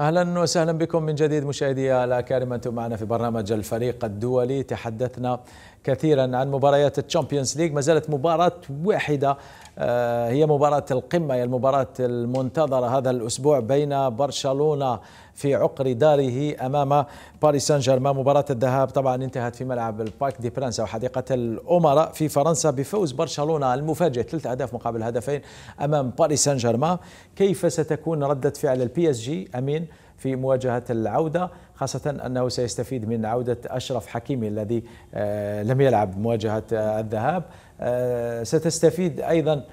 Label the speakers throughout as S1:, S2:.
S1: اهلا وسهلا بكم من جديد مشاهدي الاكارم انتم معنا في برنامج الفريق الدولي تحدثنا كثيرا عن مباريات الشامبيونز ليج ما زالت مباراه واحده آه، هي مباراة القمة هي المباراة المنتظرة هذا الأسبوع بين برشلونة في عقر داره أمام باريس سان جيرمان مباراة الذهاب طبعا انتهت في ملعب الباك دي برانس أو حديقة الأمراء في فرنسا بفوز برشلونة المفاجئ ثلاث أهداف مقابل هدفين أمام باريس سان جيرمان كيف ستكون ردة فعل البي اس جي أمين في مواجهة العودة خاصة أنه سيستفيد من عودة أشرف حكيمي الذي آه، لم يلعب مواجهة آه، الذهاب آه، ستستفيد أيضا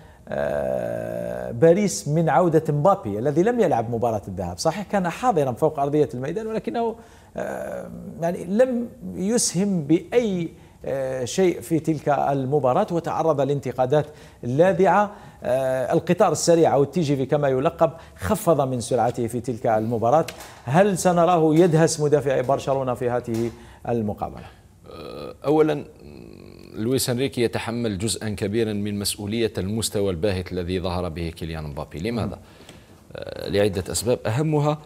S1: باريس من عودة مبابي الذي لم يلعب مباراة الذهاب صحيح كان حاضرا فوق أرضية الميدان ولكنه يعني لم يسهم بأي آه، شيء في تلك المباراة وتعرض لانتقادات لاذعة آه، القطار السريع أو التي جي في كما يلقب خفض من سرعته في تلك المباراة هل سنراه يدهس مدافعي برشلونة في هذه المقابلة؟
S2: آه، أولا لويس انريكي يتحمل جزءا كبيرا من مسؤولية المستوى الباهت الذي ظهر به كيليان مبابي لماذا؟ لعدة أسباب أهمها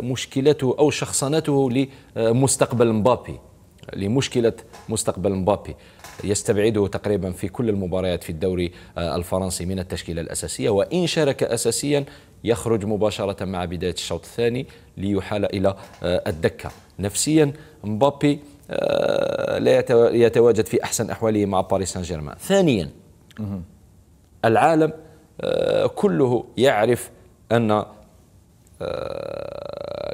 S2: مشكلته أو شخصنته لمستقبل مبابي لمشكلة مستقبل مبابي يستبعده تقريبا في كل المباريات في الدوري آه، الفرنسي من التشكيلة الأساسية وإن شارك أساسيا يخرج مباشرة مع بداية الشوط الثاني ليحال إلى آه، الدكة نفسيا مبابي آه، لا يتواجد في أحسن أحواله مع باريس سان جيرمان ثانيا العالم كله يعرف أن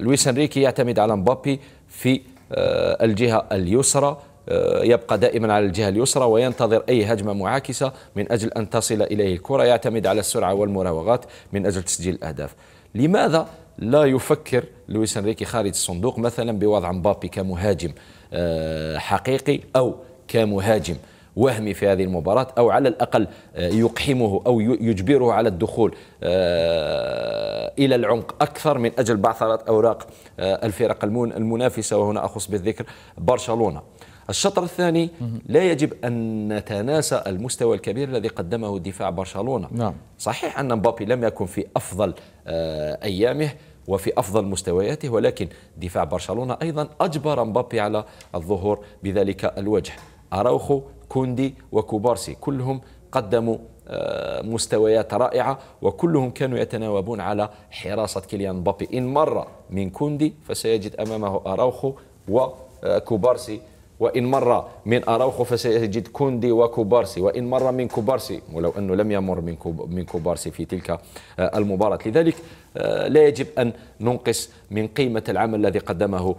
S2: لويس انريكي يعتمد على مبابي في آه، الجهة اليسرى آه، يبقى دائما على الجهة اليسرى وينتظر أي هجمة معاكسة من أجل أن تصل إليه الكرة يعتمد على السرعة والمراوغات من أجل تسجيل الأهداف لماذا لا يفكر لويس انريكي خارج الصندوق مثلا بوضع مبابي كمهاجم آه، حقيقي أو كمهاجم وهمي في هذه المباراة أو على الأقل آه، يقحمه أو يجبره على الدخول آه، إلى العمق أكثر من أجل بعثرة أوراق آه، الفرق المنافسة وهنا أخص بالذكر برشلونة الشطر الثاني لا يجب أن نتناسى المستوى الكبير الذي قدمه دفاع برشلونة نعم. صحيح أن مبابي لم يكن في أفضل أيامه وفي افضل مستوياته ولكن دفاع برشلونه ايضا اجبر مبابي على الظهور بذلك الوجه اراوخو كوندي وكوبارسي كلهم قدموا آه، مستويات رائعة وكلهم كانوا يتناوبون على حراسة كيليان بابي إن مر من كوندي فسيجد أمامه أراوخو وكوبارسي وإن مر من أراوخو فسيجد كوندي وكوبارسي وإن مر من كوبارسي ولو أنه لم يمر من من كوبارسي في تلك آه، المباراة لذلك آه، لا يجب أن ننقص من قيمة العمل الذي قدمه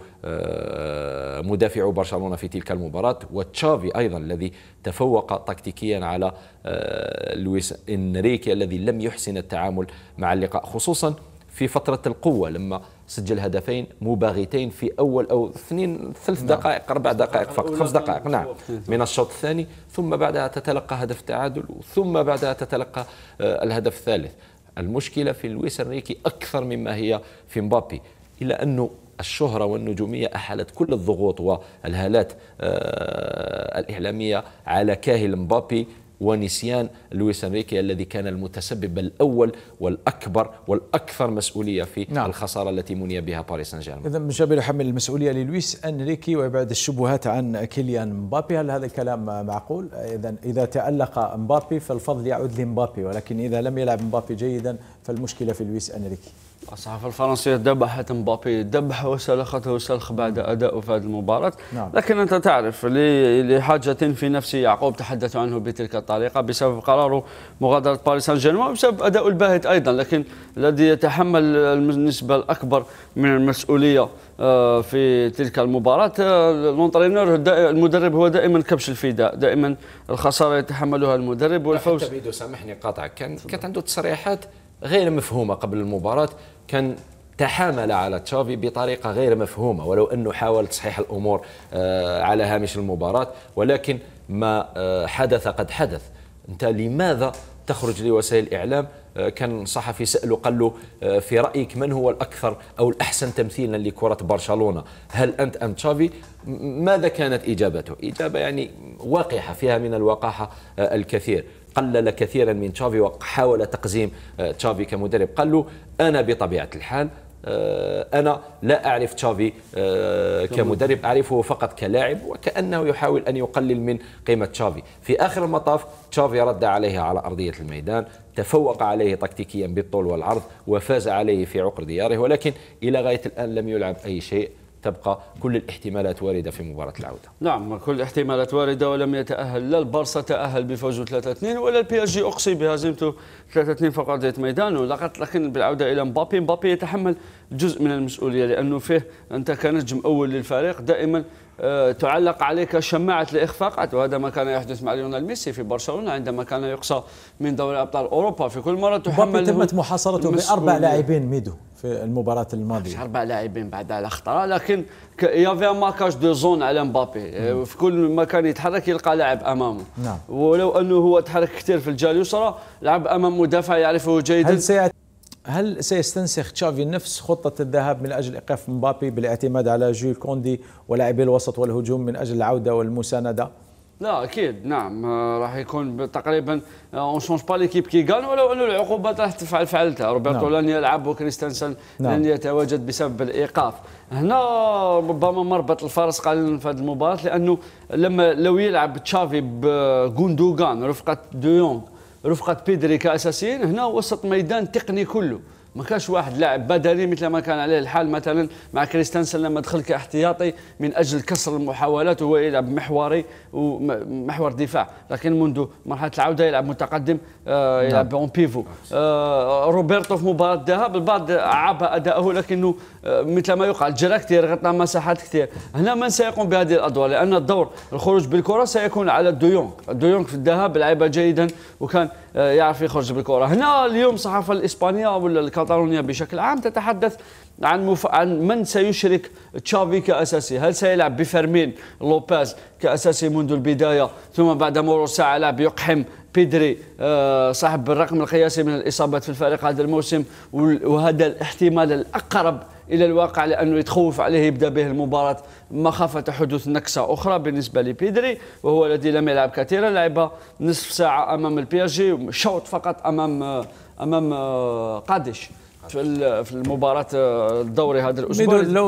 S2: مدافع برشلونة في تلك المباراة وتشافي أيضا الذي تفوق تكتيكيا على آه، لويس إنريكي الذي لم يحسن التعامل مع اللقاء خصوصا في فترة القوة لما سجل هدفين مباغتين في أول أو اثنين ثلاث نعم. دقائق أربع دقائق فقط خمس دقائق نعم. نعم من الشوط الثاني ثم بعدها تتلقى هدف تعادل ثم بعدها تتلقى آه، الهدف الثالث المشكلة في لويس انريكي أكثر مما هي في مبابي إلى أنه الشهرة والنجومية أحالت كل الضغوط والهالات آه، الإعلامية على كاهل مبابي ونسيان لويس انريكي الذي كان المتسبب الأول والأكبر والأكثر مسؤولية في نعم. الخسارة التي مني بها باريس سان جيرمان
S1: إذا من مجابر يحمل المسؤولية للويس أنريكي ويبعد الشبهات عن كيليان مبابي هل هذا الكلام معقول؟ إذا إذا تألق مبابي فالفضل يعود لمبابي ولكن إذا لم يلعب مبابي جيدا فالمشكلة في لويس أنريكي الصحافة
S3: الفرنسية ذبحت مبابي ذبح وسلخته وسلخ بعد اداؤه في هذه المباراة نعم. لكن أنت تعرف لحاجة في نفس يعقوب تحدث عنه بتلك الطريقة بسبب قراره مغادرة باريس سان جيرمان وبسبب اداؤه الباهت أيضا لكن الذي يتحمل النسبة الأكبر من المسؤولية آه، في تلك المباراة آه، لونترينور المدرب هو دائما كبش الفداء دائما الخسارة يتحملها المدرب والفوز
S2: حتى سامحني قاطعك كان كانت عنده تصريحات غير مفهومه قبل المباراه كان تحامل على تشافي بطريقه غير مفهومه ولو انه حاول تصحيح الامور آه، على هامش المباراه ولكن ما آه، حدث قد حدث انت لماذا تخرج لوسائل الاعلام آه، كان صحفي ساله قال له في رايك من هو الاكثر او الاحسن تمثيلا لكره برشلونه هل انت ام تشافي ماذا كانت اجابته اجابه يعني واقحه فيها من الوقاحه الكثير قلل كثيرا من تشافي وحاول تقزيم آه، تشافي كمدرب قال له أنا بطبيعة الحال آه، أنا لا أعرف تشافي آه، كمدرب أعرفه فقط كلاعب وكأنه يحاول أن يقلل من قيمة تشافي في آخر المطاف تشافي رد عليه على أرضية الميدان تفوق عليه تكتيكيا بالطول والعرض وفاز عليه في عقر دياره ولكن إلى غاية الآن لم يلعب أي شيء تبقى كل الاحتمالات واردة في مباراة العودة
S3: نعم كل الاحتمالات واردة ولم يتأهل لا البارسا تأهل بفوز 3-2 ولا البي اس جي أقصي بهزيمته 3-2 فقط ذات ميدان ولقد لكن بالعودة إلى مبابي مبابي يتحمل جزء من المسؤولية لأنه فيه أنت كنجم أول للفريق دائما آه، تعلق عليك شماعة الإخفاقات وهذا ما كان يحدث مع ليونيل ميسي في برشلونة عندما كان يقصى من دوري أبطال أوروبا في كل مرة تحمل تمت محاصرته بأربع لاعبين
S1: ميدو في المباراة الماضية أربع لاعبين بعد على
S3: لكن يافي ماركاج دو زون على مبابي نعم. آه، في كل مكان يتحرك يلقى لاعب أمامه نعم. ولو أنه هو تحرك كثير في الجهة اليسرى لعب أمام مدافع يعرفه جيدا هل
S1: سيأتي هل سيستنسخ تشافي نفس خطة الذهاب من أجل إيقاف مبابي بالاعتماد على جول كوندي ولاعبي الوسط والهجوم من أجل العودة والمساندة؟
S3: لا اكيد نعم آه، راح يكون تقريبا اون شونج با ليكيب كي كان ولو انه العقوبات راح تفعل فعلتها نعم. روبرتو لن يلعب وكريستنسن نعم. لن يتواجد بسبب الايقاف هنا ربما مربط الفرس قليلا في هذه المباراه لانه لما لو يلعب تشافي بغوندوغان رفقه ديونغ رفقه بيدري كاساسيين هنا وسط ميدان تقني كله ما كانش واحد لاعب بدني مثل ما كان عليه الحال مثلا مع كريستنسن لما دخل كاحتياطي من اجل كسر المحاولات وهو يلعب محوري ومحور دفاع لكن منذ مرحله العوده يلعب متقدم آه نعم. يلعب اون بيفو آه روبرتو في مباراه الذهاب البعض عاب اداءه لكنه آه مثل ما يقع جرى كثير غطى مساحات كثير هنا من سيقوم بهذه الادوار لان الدور الخروج بالكره سيكون على ديونغ ديونغ في الذهاب لعب جيدا وكان آه، يعرف يخرج بالكره هنا اليوم الصحافه الاسبانيه ولا كاتالونيا بشكل عام تتحدث عن مف... عن من سيشرك تشافي كاساسي هل سيلعب بفيرمين لوباز كاساسي منذ البدايه ثم بعد مرور ساعه لعب يقحم بيدري آه، صاحب الرقم القياسي من الاصابات في الفريق هذا الموسم وهذا الاحتمال الاقرب الى الواقع لانه يتخوف عليه يبدا به المباراه مخافه حدوث نكسه اخرى بالنسبه لبيدري وهو الذي لم يلعب كثيرا لعب نصف ساعه امام البي اس جي شوط فقط امام امام آه، قادش في المباراه آه، الدوري هذا الاسبوع